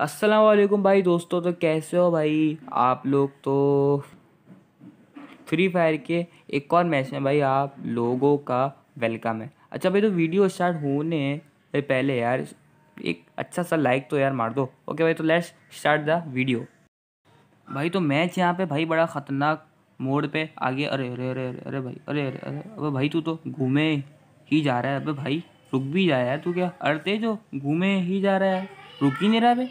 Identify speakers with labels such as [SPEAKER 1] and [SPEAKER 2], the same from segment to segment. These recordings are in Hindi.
[SPEAKER 1] अस्सलाम वालेकुम भाई दोस्तों तो कैसे हो भाई आप लोग तो फ्री फायर के एक और मैच में भाई आप लोगों का वेलकम है अच्छा भाई तो वीडियो स्टार्ट होने पहले यार एक अच्छा सा लाइक तो यार मार दो ओके भाई तो लेट्स स्टार्ट द वीडियो भाई तो मैच यहाँ पे भाई बड़ा ख़तरनाक मोड़ पे आगे अरे अरे अरे अरे अरे भाई अरे अरे अरे अरे भाई तू तो घूमे ही जा रहा है अबे भाई रुक भी जा यार तू क्या अरे तेज हो घूमे ही जा रहा है रुक ही नहीं रहा है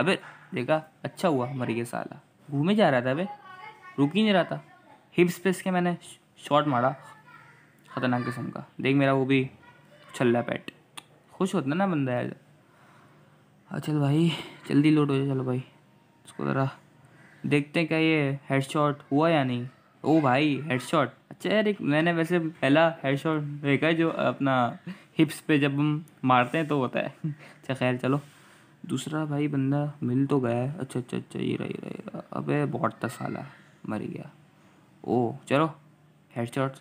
[SPEAKER 1] अबे देखा अच्छा हुआ मर गया साला घूमे जा रहा था अबे रुक ही नहीं रहा था हिप स्पेस के मैंने शॉट मारा ख़तरनाक किस्म का देख मेरा वो भी छल्ला पैट खुश होता ना बंदा यार अच्छा भाई जल्दी लोड हो जाए चलो भाई उसको ज़रा देखते हैं क्या ये हेडशॉट हुआ या नहीं ओ भाई हेडशॉट अच्छा यार एक मैंने वैसे पहला हेडशॉट देखा है जो अपना हिप्स पे जब हम मारते हैं तो होता है अच्छा खैर चलो दूसरा भाई बंदा मिल तो गया है अच्छा अच्छा अच्छा ये रहा ये रहा ये रहा अबे बॉट था साला मर गया ओ चलो हेडशॉट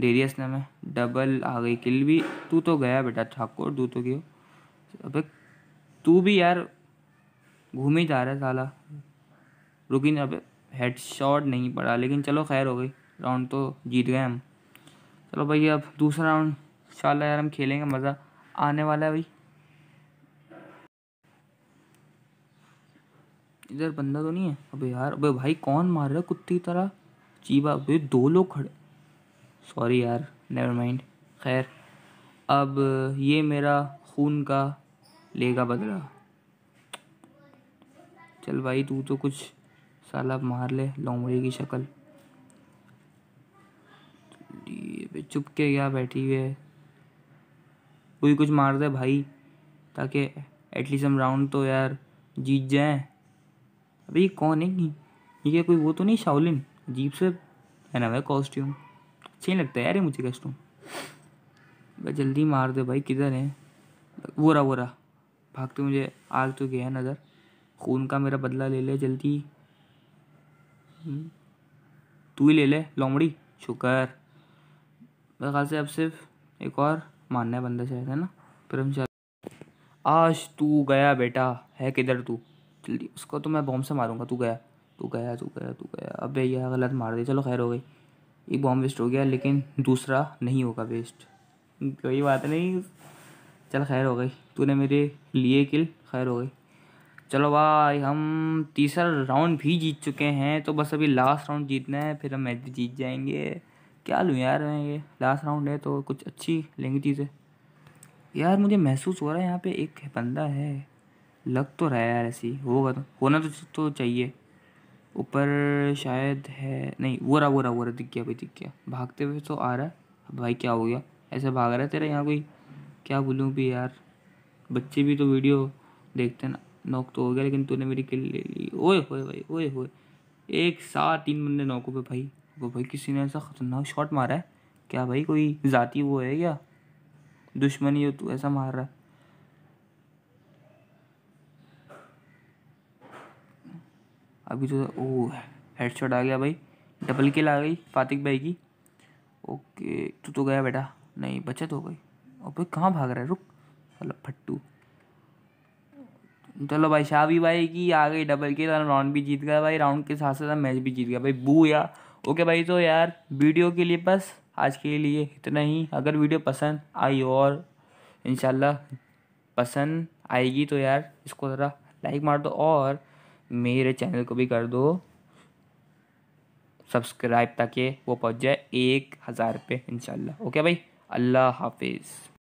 [SPEAKER 1] दे दिया इसने हमें डबल आ गई किल भी तू तो गया बेटा ठाकुर तू तो गयो अबे तू भी यार घूम ही जा रहा है साला रुकी ना हेड हेडशॉट नहीं पड़ा लेकिन चलो खैर हो गई राउंड तो जीत गए हम चलो भाई अब दूसरा राउंड शाला यार हम खेलेंगे मज़ा आने वाला है भाई इधर बंदा तो नहीं है अबे यार अबे भाई कौन मार रहा है कुत्ते की तरह चीबा अबे दो लोग खड़े सॉरी यार नेवर माइंड खैर अब ये मेरा खून का लेगा बदला चल भाई तू तो कुछ साला मार ले लोमड़ी की शक्ल चुप के क्या बैठी हुई है कोई कुछ मार दे भाई ताकि एटलीस्ट हम राउंड तो यार जीत जाएं अभी ये कौन है ये कोई वो तो नहीं शाओलिन अजीब से पहना हुआ है कॉस्ट्यूम अच्छा नहीं लगता है यार ये मुझे कॉस्ट्यूम भाई जल्दी मार दो भाई किधर है वो रहा वो रहा भागते मुझे आग तो गया नज़र खून का मेरा बदला ले ले जल्दी हम्म। तू ही ले ले लोमड़ी शुक्र मेरे ख्याल से अब सिर्फ एक और मानना है बंदा शायद है ना फिर हम चल आज तू गया बेटा है किधर तू जल्दी उसको तो मैं बॉम्ब से मारूंगा तू गया तू गया तू गया तू गया अब भैया गलत मार दी चलो खैर हो गई एक बॉम्ब वेस्ट हो गया लेकिन दूसरा नहीं होगा वेस्ट कोई बात नहीं चल खैर हो गई तूने मेरे लिए किल खैर हो गई चलो भाई हम तीसरा राउंड भी जीत चुके हैं तो बस अभी लास्ट राउंड जीतना है फिर हम मैच भी जीत जाएंगे क्या लूँ यार मैं ये लास्ट राउंड है तो कुछ अच्छी लेंगे चीज़ें यार मुझे महसूस हो रहा है यहाँ पे एक बंदा है लग तो रहा है यार ऐसी होगा तो होना तो तो चाहिए ऊपर शायद है नहीं वो रहा वो रहा वो रहा दिख गया भाई दिख गया भागते हुए तो आ रहा है भाई क्या हो गया ऐसा भाग रहा है तेरा यहाँ कोई क्या बोलूँ भी यार बच्चे भी तो वीडियो देखते हैं ना नॉक तो हो गया लेकिन तूने मेरी किल ले ली ओए होए भाई ओए होए एक साथ तीन बंदे नौकों पे भाई वो भाई किसी ने ऐसा खतरनाक शॉट मारा है क्या भाई कोई जाती वो है क्या दुश्मनी हो तू ऐसा मार रहा है अभी तो ओ हेडशॉट आ गया भाई डबल किल आ गई फातिक भाई की ओके तू तो गया बेटा नहीं बचत हो गई और भाई कहाँ भाग रहा है रुक चलो फट्टू चलो भाई शावी भाई की आ गई डबल के राउंड भी जीत गया भाई राउंड के साथ साथ मैच भी जीत गया भाई बू या ओके भाई तो यार वीडियो के लिए बस आज के लिए इतना ही अगर वीडियो पसंद आई और इन पसंद आएगी तो यार इसको ज़रा लाइक मार दो और मेरे चैनल को भी कर दो सब्सक्राइब ताकि वो पहुंच जाए एक हज़ार पे इंशाल्लाह ओके भाई अल्लाह हाफिज़